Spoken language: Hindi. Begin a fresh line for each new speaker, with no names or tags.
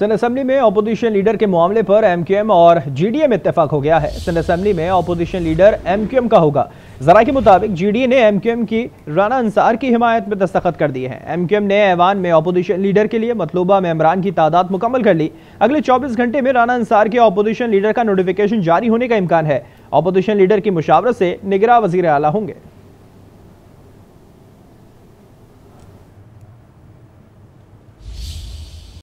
सिंध असम्बली में अपोजिशन लीडर के मामले पर एमक्यूएम और जीडीए में इतफाक हो गया है सिंध असम्बली में अपोजिशन लीडर एमक्यूएम का होगा जरा के मुताबिक जीडीए ने एमक्यूएम की राना अंसार की हिमायत में दस्तखत कर दिए हैं एमक्यूएम ने ऐवान में अपोजिशन लीडर के लिए मतलूबा मेम्बरान की तादाद मुकम्मल कर ली अगले चौबीस घंटे में राना अंसार के अपोजिशन लीडर का नोटिफिकेशन जारी होने का इम्कान है अपोजिशन लीडर की मुशावरत से निगरा वजीर अला होंगे